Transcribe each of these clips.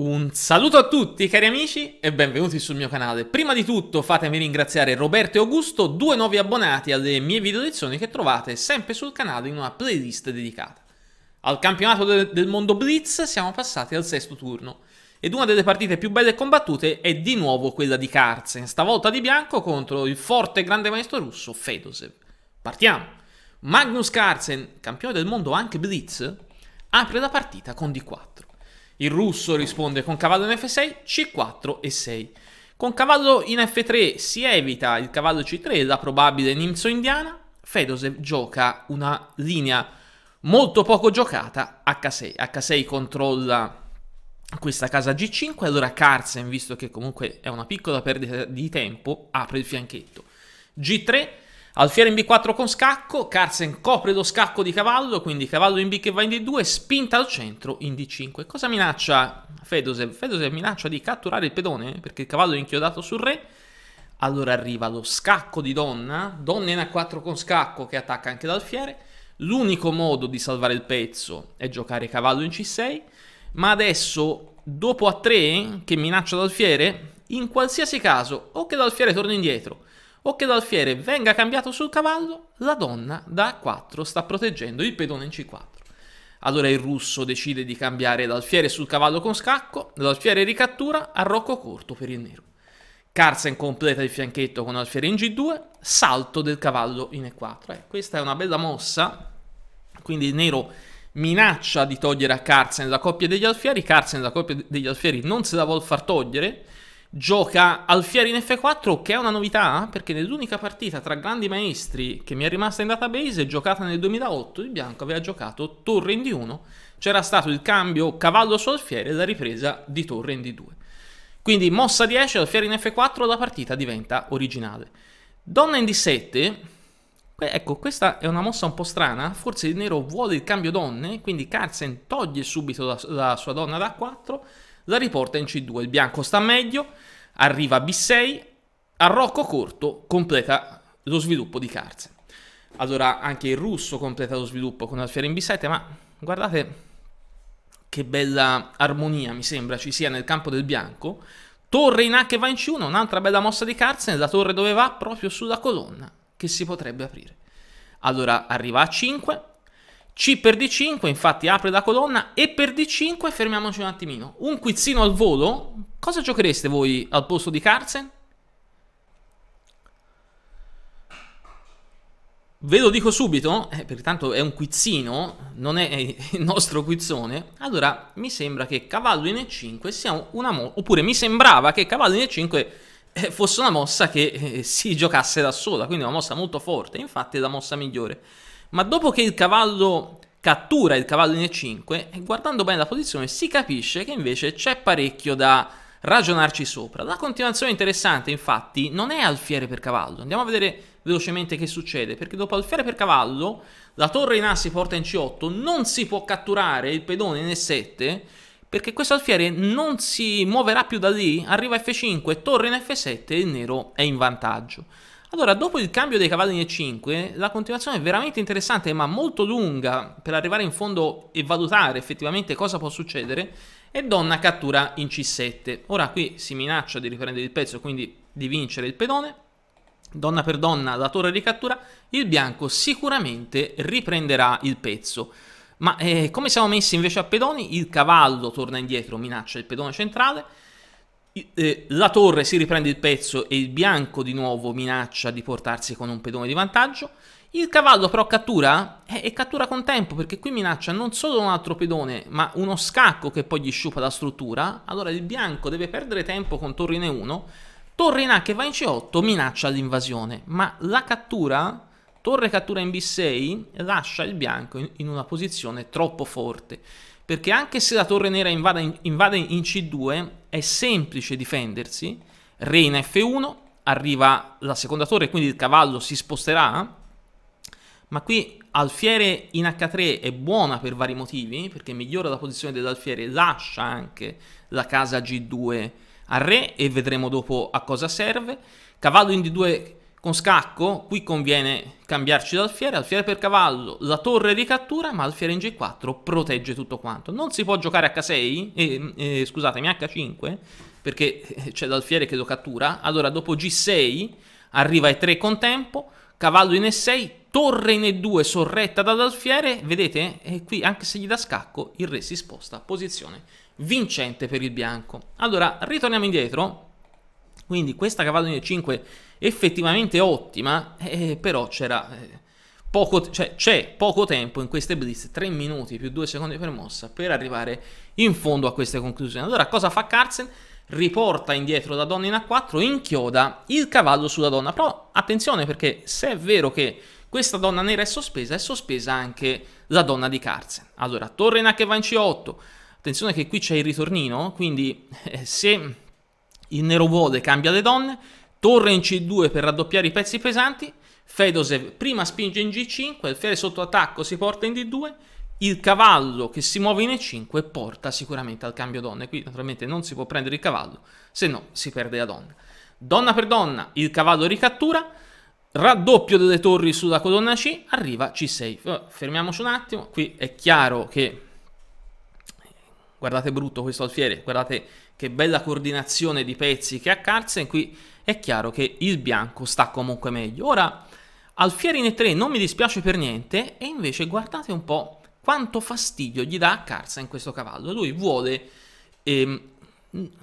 Un saluto a tutti cari amici e benvenuti sul mio canale. Prima di tutto fatemi ringraziare Roberto e Augusto, due nuovi abbonati alle mie video lezioni che trovate sempre sul canale in una playlist dedicata. Al campionato de del mondo Blitz siamo passati al sesto turno ed una delle partite più belle combattute è di nuovo quella di Karzen, stavolta di bianco contro il forte e grande maestro russo Fedosev. Partiamo! Magnus Karzen, campione del mondo anche Blitz, apre la partita con D4. Il russo risponde con cavallo in F6, C4 e 6. Con cavallo in F3 si evita il cavallo C3 e la probabile nimzo indiana. Fedosev gioca una linea molto poco giocata H6. H6 controlla questa casa G5, allora Carlsen, visto che comunque è una piccola perdita di tempo, apre il fianchetto. G3 Alfiere in B4 con scacco, Carsen copre lo scacco di cavallo, quindi cavallo in B che va in D2, spinta al centro in D5. Cosa minaccia Fedosev? Fedosev minaccia di catturare il pedone, perché il cavallo è inchiodato sul re. Allora arriva lo scacco di donna, donna in A4 con scacco che attacca anche l'alfiere. L'unico modo di salvare il pezzo è giocare cavallo in C6, ma adesso dopo A3 che minaccia l'alfiere, in qualsiasi caso o che l'alfiere torna indietro o che l'alfiere venga cambiato sul cavallo, la donna da A4 sta proteggendo il pedone in C4. Allora il russo decide di cambiare l'alfiere sul cavallo con scacco, l'alfiere ricattura, a rocco corto per il nero. Carsen completa il fianchetto con alfiere in G2, salto del cavallo in E4. Eh, questa è una bella mossa, quindi il nero minaccia di togliere a Carsen la coppia degli alfieri, Carsen la coppia degli alfieri non se la vuol far togliere, gioca Alfieri in F4 che è una novità perché nell'unica partita tra grandi maestri che mi è rimasta in database giocata nel 2008 il bianco aveva giocato torre in D1 c'era stato il cambio cavallo su Alfieri e la ripresa di torre in D2 quindi mossa 10 Alfieri in F4 la partita diventa originale donna in D7 ecco questa è una mossa un po' strana forse il nero vuole il cambio donne quindi Carlsen toglie subito la, la sua donna da 4 la riporta in C2. Il bianco sta meglio, arriva a B6, a Rocco corto completa lo sviluppo di Carze. Allora anche il russo completa lo sviluppo con alfiere in B7, ma guardate che bella armonia mi sembra ci sia nel campo del bianco. Torre in H che va in C1, un'altra bella mossa di Carzen, la torre dove va? Proprio sulla colonna che si potrebbe aprire. Allora arriva a 5, c per D5, infatti apre la colonna, E per D5, fermiamoci un attimino. Un quizzino al volo, cosa giochereste voi al posto di Carlsen? Ve lo dico subito, eh, perché tanto è un quizzino, non è eh, il nostro quizzone. Allora, mi sembra che cavallo in E5 sia una mossa, oppure mi sembrava che cavallo in E5 eh, fosse una mossa che eh, si giocasse da sola, quindi una mossa molto forte, infatti è la mossa migliore ma dopo che il cavallo cattura il cavallo in E5, guardando bene la posizione si capisce che invece c'è parecchio da ragionarci sopra. La continuazione interessante infatti non è alfiere per cavallo, andiamo a vedere velocemente che succede, perché dopo alfiere per cavallo la torre in A si porta in C8, non si può catturare il pedone in E7, perché questo alfiere non si muoverà più da lì, arriva F5, torre in F7 e il nero è in vantaggio. Allora, dopo il cambio dei cavalli in E5, la continuazione è veramente interessante, ma molto lunga per arrivare in fondo e valutare effettivamente cosa può succedere, e donna cattura in C7. Ora qui si minaccia di riprendere il pezzo, quindi di vincere il pedone. Donna per donna la torre di cattura, il bianco sicuramente riprenderà il pezzo. Ma eh, come siamo messi invece a pedoni? Il cavallo torna indietro, minaccia il pedone centrale, eh, la torre si riprende il pezzo e il bianco di nuovo minaccia di portarsi con un pedone di vantaggio. Il cavallo però cattura eh, e cattura con tempo perché qui minaccia non solo un altro pedone ma uno scacco che poi gli sciupa la struttura. Allora il bianco deve perdere tempo con torrine 1. Torre in A che va in C8 minaccia l'invasione ma la cattura, torre cattura in B6 lascia il bianco in una posizione troppo forte perché anche se la torre nera invade, invade in C2 è semplice difendersi, re in F1, arriva la seconda torre, quindi il cavallo si sposterà, ma qui alfiere in H3 è buona per vari motivi, perché migliora la posizione dell'alfiere, lascia anche la casa G2 a re e vedremo dopo a cosa serve. Cavallo in D2 con scacco, qui conviene cambiarci l'alfiere, alfiere per cavallo, la torre di cattura, ma alfiere in G4 protegge tutto quanto. Non si può giocare H6, eh, eh, scusatemi, H5, perché eh, c'è l'alfiere che lo cattura, allora dopo G6 arriva E3 con tempo, cavallo in E6, torre in E2 sorretta dall'alfiere, vedete? E eh, qui anche se gli dà scacco, il re si sposta a posizione vincente per il bianco. Allora, ritorniamo indietro, quindi questa cavallo in E5 effettivamente ottima, eh, però c'era... Eh, poco, cioè, c'è poco tempo in queste blitz, 3 minuti più 2 secondi per mossa, per arrivare in fondo a queste conclusioni. Allora cosa fa Carlsen? riporta indietro la donna in A4, inchioda il cavallo sulla donna. Però attenzione perché se è vero che questa donna nera è sospesa, è sospesa anche la donna di Carzen. Allora, torre in A che va in C8. Attenzione che qui c'è il ritornino, quindi eh, se il nero vuole cambia le donne, torre in C2 per raddoppiare i pezzi pesanti, Fedosev prima spinge in G5, Alfiere sotto attacco si porta in D2, il cavallo che si muove in E5 porta sicuramente al cambio donna, e qui naturalmente non si può prendere il cavallo, se no si perde la donna. Donna per donna, il cavallo ricattura, raddoppio delle torri sulla colonna C, arriva C6. Fermiamoci un attimo, qui è chiaro che guardate brutto questo alfiere, guardate che bella coordinazione di pezzi che ha Carlsen, qui è chiaro che il bianco sta comunque meglio. Ora, Alfieri in E3 non mi dispiace per niente, e invece guardate un po' quanto fastidio gli dà a Carlsen questo cavallo. Lui vuole, ehm,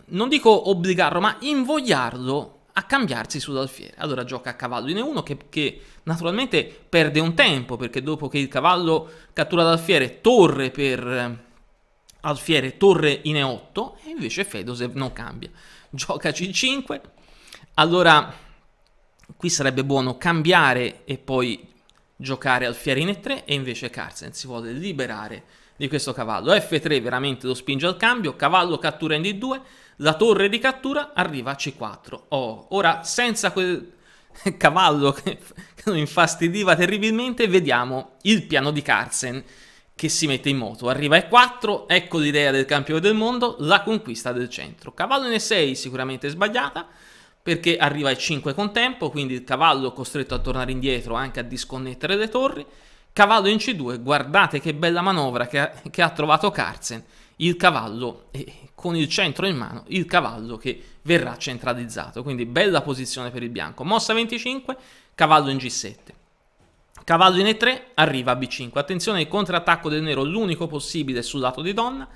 non dico obbligarlo, ma invogliarlo a cambiarsi sull'alfiere. Allora gioca a cavallo in E1 che, che, naturalmente perde un tempo, perché dopo che il cavallo cattura l'alfiere, torre per alfiere torre in E8 e invece Fedosev non cambia. Gioca C5, allora qui sarebbe buono cambiare e poi giocare alfiere in E3 e invece Carsen si vuole liberare di questo cavallo. F3 veramente lo spinge al cambio, cavallo cattura in D2, la torre di cattura arriva a C4. Oh, ora senza quel cavallo che, che lo infastidiva terribilmente vediamo il piano di Carsen che si mette in moto. Arriva E4, ecco l'idea del campione del mondo, la conquista del centro. Cavallo in 6 sicuramente sbagliata, perché arriva E5 con tempo, quindi il cavallo costretto a tornare indietro anche a disconnettere le torri. Cavallo in C2, guardate che bella manovra che ha, che ha trovato Carsen. Il cavallo, eh, con il centro in mano, il cavallo che verrà centralizzato. Quindi bella posizione per il bianco. Mossa 25, cavallo in G7. Cavallo in E3, arriva a B5. Attenzione, il contrattacco del nero, l'unico possibile sul lato di donna,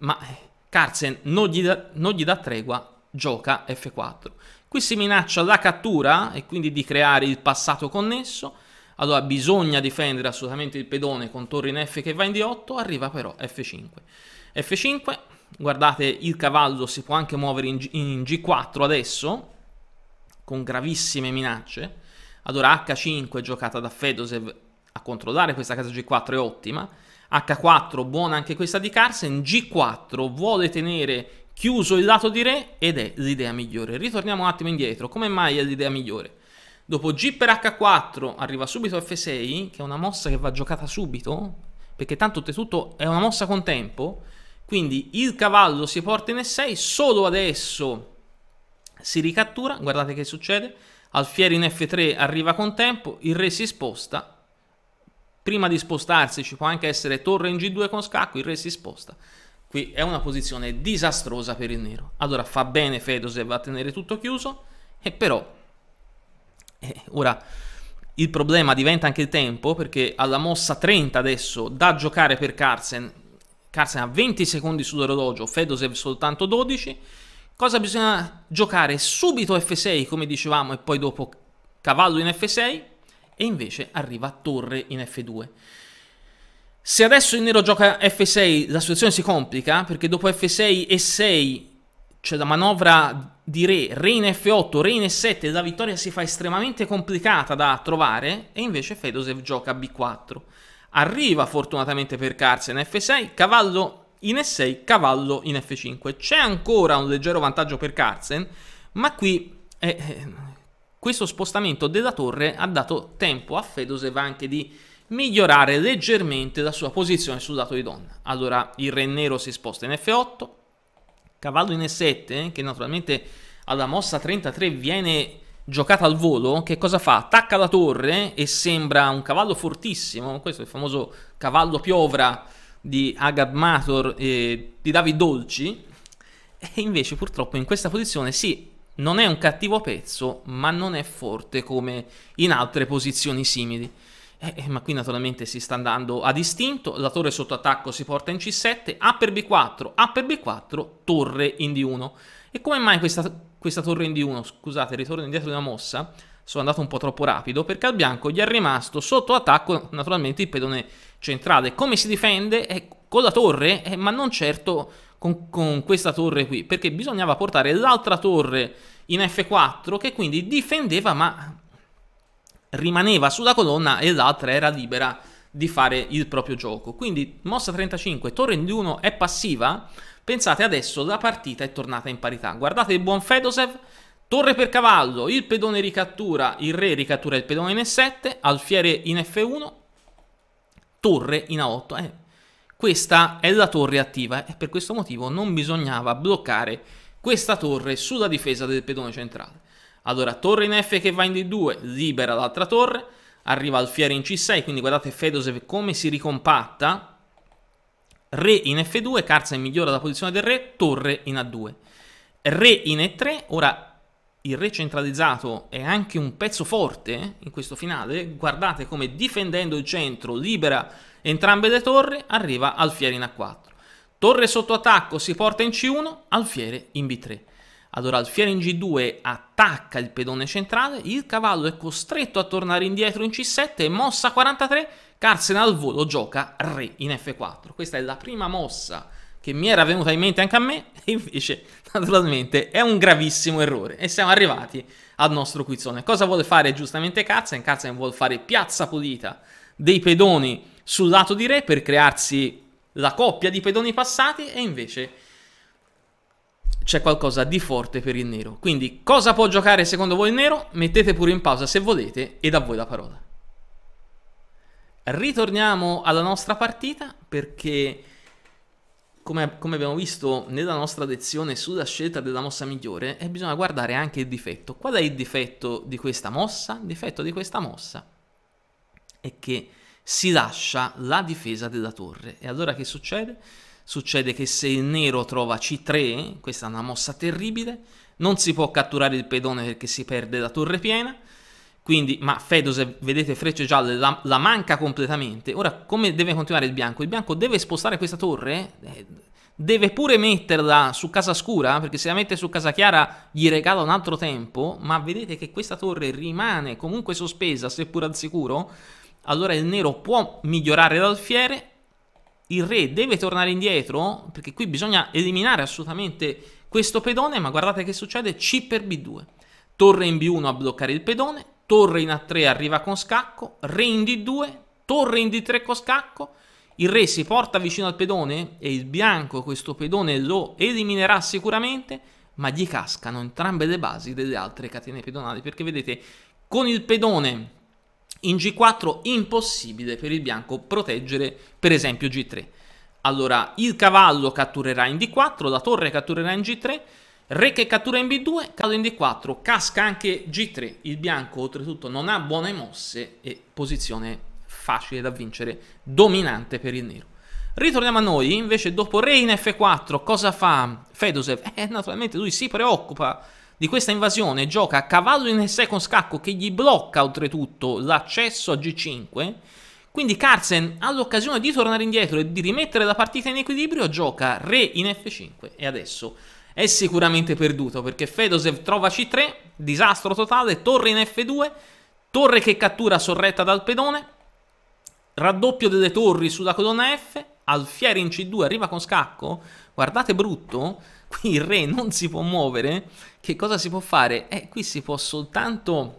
ma eh, Carlsen non gli, da, non gli dà tregua, gioca F4. Qui si minaccia la cattura e quindi di creare il passato connesso. Allora bisogna difendere assolutamente il pedone con torre in F che va in D8, arriva però F5. F5, guardate il cavallo si può anche muovere in, G in G4 adesso, con gravissime minacce. Allora H5 giocata da Fedosev a controllare questa casa G4 è ottima. H4 buona anche questa di Carsen. G4 vuole tenere chiuso il lato di Re ed è l'idea migliore. Ritorniamo un attimo indietro. Come mai è l'idea migliore? Dopo G per H4 arriva subito F6, che è una mossa che va giocata subito, perché tanto tutto è una mossa con tempo. Quindi il cavallo si porta in E6, solo adesso si ricattura. Guardate che succede. Alfieri in F3 arriva con tempo, il re si sposta, prima di spostarsi ci può anche essere torre in G2 con scacco, il re si sposta. Qui è una posizione disastrosa per il nero. Allora fa bene Fedosev a tenere tutto chiuso, e però eh, ora il problema diventa anche il tempo, perché alla mossa 30 adesso da giocare per Carlsen, Carlsen ha 20 secondi sull'orologio, Fedosev soltanto 12, Cosa bisogna giocare? Subito F6, come dicevamo, e poi dopo cavallo in F6, e invece arriva torre in F2. Se adesso il nero gioca F6 la situazione si complica perché dopo F6 e 6 c'è la manovra di re, re in F8, re in E7, la vittoria si fa estremamente complicata da trovare e invece Fedosev gioca B4. Arriva fortunatamente per Carlsen F6, cavallo in E6, cavallo in F5. C'è ancora un leggero vantaggio per Carlsen, ma qui eh, eh questo spostamento della torre ha dato tempo a Fedosev anche di migliorare leggermente la sua posizione sul lato di donna. Allora il re nero si sposta in F8, cavallo in E7, che naturalmente alla mossa 33 viene giocata al volo, che cosa fa? Attacca la torre e sembra un cavallo fortissimo, questo è il famoso cavallo piovra di Agab Mator e di David Dolci e invece purtroppo in questa posizione sì, non è un cattivo pezzo ma non è forte come in altre posizioni simili. Eh, eh ma qui naturalmente si sta andando ad istinto, la torre sotto attacco si porta in c7, A per b4, A per b4, torre in d1. E come mai questa, questa torre in d1, scusate, ritorno indietro di una mossa, sono andato un po' troppo rapido perché al bianco gli è rimasto sotto attacco naturalmente il pedone centrale. Come si difende? Eh, con la torre, eh, ma non certo con, con, questa torre qui, perché bisognava portare l'altra torre in F4 che quindi difendeva ma rimaneva sulla colonna e l'altra era libera di fare il proprio gioco. Quindi mossa 35, torre di 1 è passiva. Pensate adesso la partita è tornata in parità. Guardate il buon Fedosev Torre per cavallo, il pedone ricattura, il re ricattura il pedone in E7, alfiere in F1, torre in A8. Eh, questa è la torre attiva e eh, per questo motivo non bisognava bloccare questa torre sulla difesa del pedone centrale. Allora, torre in F che va in D2, libera l'altra torre, arriva alfiere in C6, quindi guardate Fedosev come si ricompatta. Re in F2, Karzen migliora la posizione del re, torre in A2. Re in E3, ora il re centralizzato è anche un pezzo forte in questo finale, guardate come difendendo il centro libera entrambe le torri, arriva Alfiere in A4. Torre sotto attacco si porta in C1, Alfiere in B3. Allora Alfiere in G2 attacca il pedone centrale, il cavallo è costretto a tornare indietro in C7 mossa 43, Carsen al volo gioca Re in F4. Questa è la prima mossa che mi era venuta in mente anche a me, e invece naturalmente è un gravissimo errore. E siamo arrivati al nostro quizzone. Cosa vuole fare giustamente Katzen? Katzen vuole fare piazza pulita dei pedoni sul lato di re per crearsi la coppia di pedoni passati e invece c'è qualcosa di forte per il nero. Quindi cosa può giocare secondo voi il nero? Mettete pure in pausa se volete e da voi la parola. Ritorniamo alla nostra partita perché come, come, abbiamo visto nella nostra lezione sulla scelta della mossa migliore, eh, bisogna guardare anche il difetto. Qual è il difetto di questa mossa? Il difetto di questa mossa è che si lascia la difesa della torre. E allora che succede? Succede che se il nero trova C3, questa è una mossa terribile, non si può catturare il pedone perché si perde la torre piena, quindi, ma Fedose, vedete frecce gialle, la, la, manca completamente. Ora, come deve continuare il bianco? Il bianco deve spostare questa torre? Eh, deve pure metterla su casa scura, perché se la mette su casa chiara gli regala un altro tempo, ma vedete che questa torre rimane comunque sospesa, seppur al sicuro. Allora il nero può migliorare l'alfiere, il re deve tornare indietro, perché qui bisogna eliminare assolutamente questo pedone, ma guardate che succede, C per B2. Torre in B1 a bloccare il pedone, torre in A3 arriva con scacco, re in D2, torre in D3 con scacco, il re si porta vicino al pedone e il bianco questo pedone lo eliminerà sicuramente, ma gli cascano entrambe le basi delle altre catene pedonali, perché vedete, con il pedone in G4 impossibile per il bianco proteggere per esempio G3. Allora il cavallo catturerà in D4, la torre catturerà in G3, Re che cattura in B2, cado in D4, casca anche G3. Il bianco oltretutto non ha buone mosse e posizione facile da vincere, dominante per il nero. Ritorniamo a noi, invece dopo Re in F4 cosa fa Fedosev? Eh, naturalmente lui si preoccupa di questa invasione, gioca a cavallo in second scacco che gli blocca oltretutto l'accesso a G5. Quindi Carlsen ha l'occasione di tornare indietro e di rimettere la partita in equilibrio, gioca Re in F5 e adesso è sicuramente perduto perché Fedosev trova C3, disastro totale, torre in F2, torre che cattura sorretta dal pedone, raddoppio delle torri sulla colonna F, alfiere in C2 arriva con scacco, guardate brutto, qui il re non si può muovere, che cosa si può fare? Eh, qui si può soltanto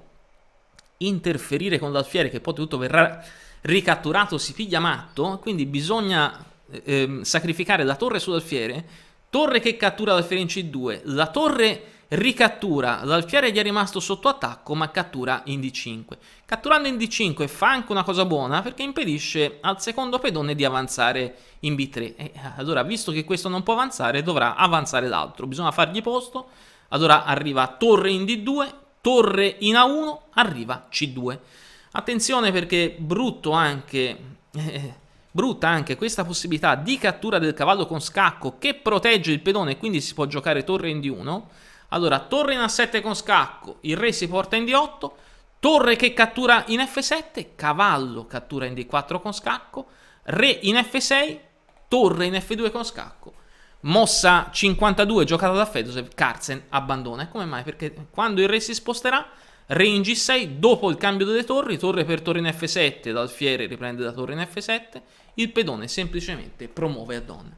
interferire con l'alfiere che poi tutto verrà ricatturato, si piglia matto, quindi bisogna eh, ehm, sacrificare la torre sull'alfiere torre che cattura l'alfiere in C2, la torre ricattura, l'alfiere gli è rimasto sotto attacco ma cattura in D5. Catturando in D5 fa anche una cosa buona perché impedisce al secondo pedone di avanzare in B3. E eh, allora visto che questo non può avanzare dovrà avanzare l'altro, bisogna fargli posto, allora arriva torre in D2, torre in A1, arriva C2. Attenzione perché brutto anche... Eh, Brutta anche questa possibilità di cattura del cavallo con scacco che protegge il pedone e quindi si può giocare torre in D1. Allora, torre in A7 con scacco, il re si porta in D8, torre che cattura in F7, cavallo cattura in D4 con scacco, re in F6, torre in F2 con scacco. Mossa 52 giocata da Fedosev, Carsen abbandona. E come mai? Perché quando il re si sposterà Re in G6, dopo il cambio delle torri, torre per torre in F7, l'alfiere riprende da torre in F7, il pedone semplicemente promuove a donna.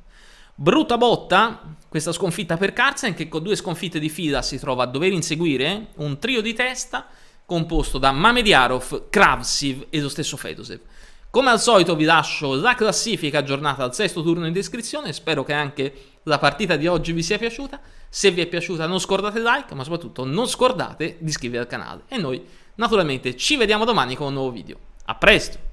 Brutta botta questa sconfitta per Carlsen che con due sconfitte di fila si trova a dover inseguire eh? un trio di testa composto da Mamediarov, Kravsiv e lo stesso Fedosev. Come al solito vi lascio la classifica aggiornata al sesto turno in descrizione, spero che anche la partita di oggi vi sia piaciuta. Se vi è piaciuta non scordate like, ma soprattutto non scordate di iscrivervi al canale. E noi naturalmente ci vediamo domani con un nuovo video. A presto!